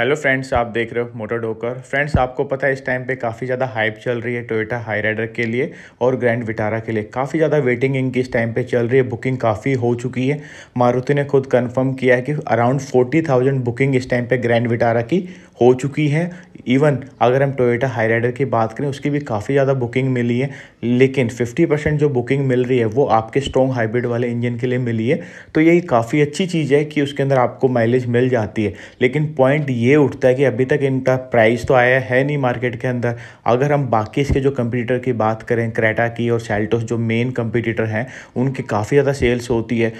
hello friends आप देख रहे हो मोटर डोकर फ्रेंड्स आपको पता है इस टाइम पे काफ़ी ज़्यादा हाइप चल रही है टोयोटा हाई राइडर के लिए और ग्रैंड विटारा के लिए काफ़ी ज़्यादा वेटिंग इनकी इस टाइम पे चल रही है बुकिंग काफ़ी हो चुकी है मारुति ने खुद कंफर्म किया है कि अराउंड फोर्टी थाउजेंड बुकिंग इस टाइम पे ग्रैंड विटारा की हो चुकी हैं इवन अगर हम टोयोटा हाई राइडर की बात करें उसकी भी काफ़ी ज़्यादा बुकिंग मिली है लेकिन 50 परसेंट जो बुकिंग मिल रही है वो आपके स्ट्रॉन्ग हाइब्रिड वाले इंजन के लिए मिली है तो यही काफ़ी अच्छी चीज़ है कि उसके अंदर आपको माइलेज मिल जाती है लेकिन पॉइंट ये उठता है कि अभी तक इनका प्राइस तो आया है नहीं मार्केट के अंदर अगर हम बाकी इसके जो कंपटीटर की बात करें क्रेटा की और सेल्टोस जो मेन कंपटीटर हैं उनकी काफ़ी ज़्यादा सेल्स होती है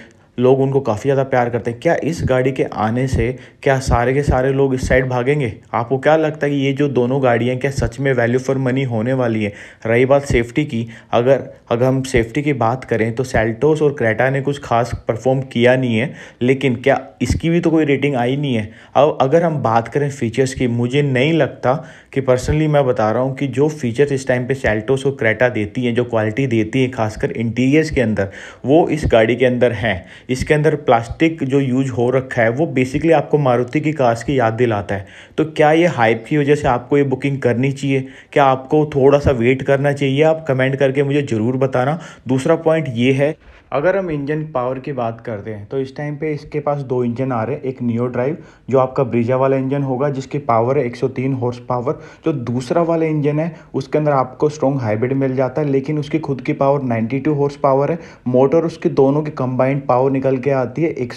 लोग उनको काफ़ी ज़्यादा प्यार करते हैं क्या इस गाड़ी के आने से क्या सारे के सारे लोग इस साइड भागेंगे आपको क्या लगता है कि ये जो दोनों गाड़ियाँ क्या सच में वैल्यू फॉर मनी होने वाली है रही बात सेफ्टी की अगर अगर हम सेफ्टी की बात करें तो सेल्टोस और क्रेटा ने कुछ खास परफॉर्म किया नहीं है लेकिन क्या इसकी भी तो कोई रेटिंग आई नहीं है अब अगर हम बात करें फीचर्स की मुझे नहीं लगता कि पर्सनली मैं बता रहा हूँ कि जो फीचर्स इस टाइम पर सेल्टोस और क्रेटा देती हैं जो क्वालिटी देती है खासकर इंटीरियर्स के अंदर वो इस गाड़ी के अंदर हैं इसके अंदर प्लास्टिक जो यूज हो रखा है वो बेसिकली आपको मारुति की कार्स की याद दिलाता है तो क्या ये हाइप की वजह से आपको ये बुकिंग करनी चाहिए क्या आपको थोड़ा सा वेट करना चाहिए आप कमेंट करके मुझे ज़रूर बताना दूसरा पॉइंट ये है अगर हम इंजन पावर की बात करते हैं तो इस टाइम पे इसके पास दो इंजन आ रहे हैं एक नियो ड्राइव जो आपका ब्रिजा वाला इंजन होगा जिसकी पावर है 103 हॉर्स पावर जो दूसरा वाला इंजन है उसके अंदर आपको स्ट्रॉन्ग हाइब्रिड मिल जाता है लेकिन उसकी खुद की पावर 92 हॉर्स पावर है मोटर उसके दोनों की कंबाइंड पावर निकल के आती है एक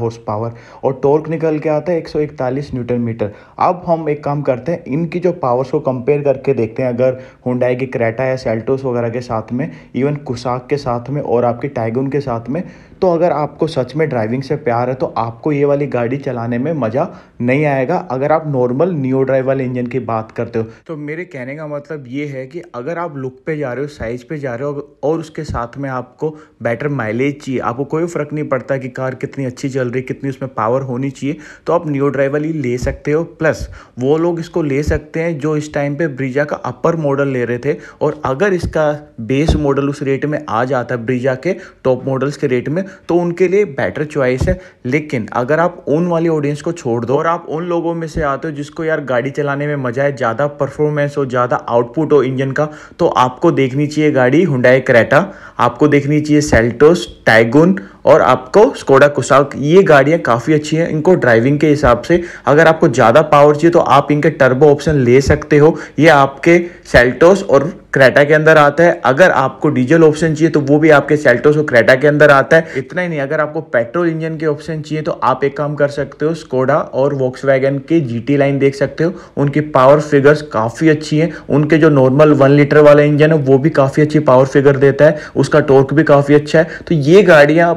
हॉर्स पावर और टोर्क निकल के आता है एक न्यूटन मीटर अब हम एक काम करते हैं इनकी जो पावर्स को कंपेयर करके देखते हैं अगर हुडाई की क्रेटा या सेल्टोस वगैरह के साथ में इवन कुसाक के साथ में और आपकी टाइम आएगा उनके साथ में तो अगर आपको सच में ड्राइविंग से प्यार है तो आपको ये वाली गाड़ी चलाने में मज़ा नहीं आएगा अगर आप नॉर्मल न्यू ड्राइव वाले इंजन की बात करते हो तो मेरे कहने का मतलब ये है कि अगर आप लुक पे जा रहे हो साइज पे जा रहे हो और उसके साथ में आपको बेटर माइलेज चाहिए आपको कोई फ़र्क नहीं पड़ता कि कार कितनी अच्छी चल रही कितनी उसमें पावर होनी चाहिए तो आप न्यू ड्राइव वाली ले सकते हो प्लस वो लोग इसको ले सकते हैं जो इस टाइम पर ब्रिजा का अपर मॉडल ले रहे थे और अगर इसका बेस मॉडल उस रेट में आ जाता है ब्रिजा के टॉप मॉडल्स के रेट में तो उनके लिए बेटर चॉइस है लेकिन अगर आप उन वाली ऑडियंस को छोड़ दो और आप उन लोगों में से आते हो जिसको यार गाड़ी चलाने में मजा है ज़्यादा परफॉर्मेंस हो ज़्यादा आउटपुट हो इंजन का तो आपको देखनी चाहिए गाड़ी हुडाई क्रेटा आपको देखनी चाहिए सेल्टोस टाइगुन और आपको स्कोडा कुसाव ये गाड़ियाँ काफ़ी अच्छी हैं इनको ड्राइविंग के हिसाब से अगर आपको ज़्यादा पावर चाहिए तो आप इनके टर्बो ऑप्शन ले सकते हो ये आपके सेल्टोस और क्रेटा के अंदर आता है अगर आपको डीजल ऑप्शन चाहिए तो वो भी आपके सेल्टोस और क्रेटा के अंदर आता है इतना ही नहीं अगर आपको पेट्रोल इंजन के ऑप्शन चाहिए तो आप एक काम कर सकते हो स्कोडा और वॉक्स वैगन के जीटी लाइन देख सकते हो उनकी पावर फिगर्स काफ़ी अच्छी हैं उनके जो नॉर्मल वन लीटर वाला इंजन है वो भी काफ़ी अच्छी पावर फिगर देता है उसका टोर्क भी काफ़ी अच्छा है तो ये गाड़ियाँ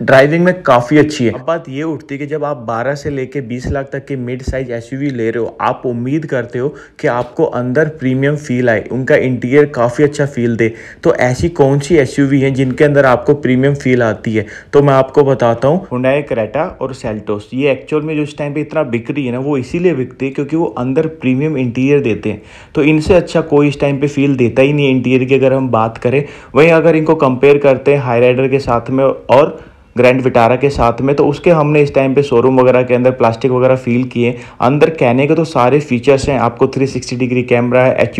ड्राइविंग में काफ़ी अच्छी है अब बात ये उठती है कि जब आप 12 से लेके 20 लाख तक के मिड साइज एसयूवी ले रहे हो आप उम्मीद करते हो कि आपको अंदर प्रीमियम फील आए उनका इंटीरियर काफ़ी अच्छा फील दे तो ऐसी कौन सी एसयूवी हैं जिनके अंदर आपको प्रीमियम फील आती है तो मैं आपको बताता हूँ हुडाई करेटा और सेल्टोस ये एक्चुअल में जो इस टाइम पर इतना बिक रही है ना वो इसीलिए बिकती है क्योंकि वो अंदर प्रीमियम इंटीरियर देते हैं तो इनसे अच्छा कोई इस टाइम पर फील देता ही नहीं इंटीरियर की अगर हम बात करें वहीं अगर इनको कंपेयर करते हैं हाई राइडर के साथ में और ग्रैंड विटारा के साथ में तो उसके हमने इस टाइम पे शोरूम वगैरह के अंदर प्लास्टिक वगैरह फील किए अंदर कहने के तो सारे फीचर्स हैं आपको 360 डिग्री कैमरा है एच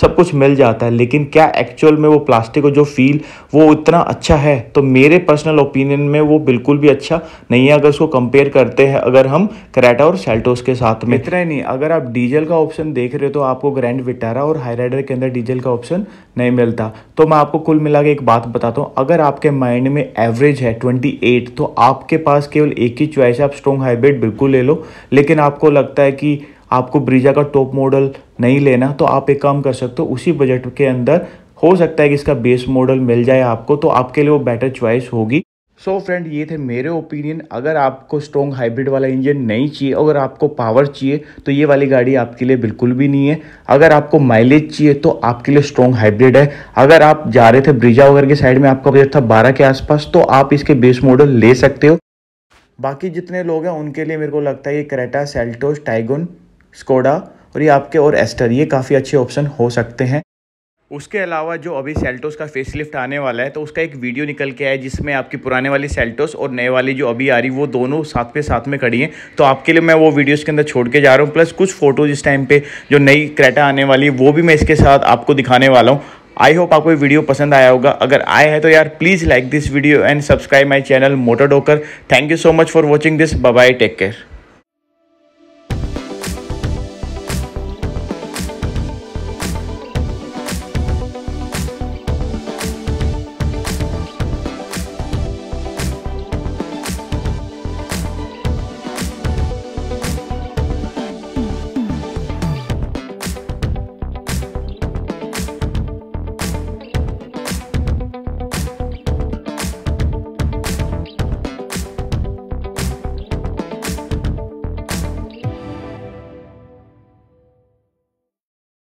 सब कुछ मिल जाता है लेकिन क्या एक्चुअल में वो प्लास्टिक को जो फील वो इतना अच्छा है तो मेरे पर्सनल ओपिनियन में वो बिल्कुल भी अच्छा नहीं है अगर उसको कंपेयर करते हैं अगर हम करेटा और सेल्टोस के साथ में इतना ही नहीं अगर आप डीजल का ऑप्शन देख रहे हो तो आपको ग्रैंड विटारा और हाईराइडर के अंदर डीजल का ऑप्शन नहीं मिलता तो मैं आपको कुल मिला के एक बात बताता हूँ अगर आपके माइंड में एवरेज है 28 तो आपके पास केवल एक ही चॉइस है आप स्ट्रॉन्ग हाइब्रिड बिल्कुल ले लो लेकिन आपको लगता है कि आपको ब्रीजा का टॉप मॉडल नहीं लेना तो आप एक काम कर सकते हो उसी बजट के अंदर हो सकता है कि इसका बेस मॉडल मिल जाए आपको तो आपके लिए वो बेटर च्वाइस होगी सो so फ्रेंड ये थे मेरे ओपिनियन अगर आपको स्ट्रॉन्ग हाइब्रिड वाला इंजन नहीं चाहिए अगर आपको पावर चाहिए तो ये वाली गाड़ी आपके लिए बिल्कुल भी नहीं है अगर आपको माइलेज चाहिए तो आपके लिए स्ट्रॉन्ग हाइब्रिड है अगर आप जा रहे थे ब्रिजा वगैरह के साइड में आपका बजट था बारह के आसपास तो आप इसके बेस मॉडल ले सकते हो बाकी जितने लोग हैं उनके लिए मेरे को लगता है ये करेटा सेल्टोस टाइगन स्कोडा और ये आपके और एस्टर ये काफ़ी अच्छे ऑप्शन हो सकते हैं उसके अलावा जो अभी सेल्टोस का फेसलिफ्ट आने वाला है तो उसका एक वीडियो निकल के आया जिसमें आपकी पुराने वाली सेल्टोस और नए वाली जो अभी आ रही वो दोनों साथ पे साथ में खड़ी हैं तो आपके लिए मैं वो वीडियोस के अंदर छोड़ के जा रहा हूँ प्लस कुछ फ़ोटोज़ इस टाइम पे जो नई क्रेटा आने वाली है वो भी मैं इसके साथ आपको दिखाने वाला हूँ आई होप आपको ये वीडियो पसंद आया होगा अगर आया है तो यार please like this video and subscribe my channel motor डोकर thank you so much for watching this bye take care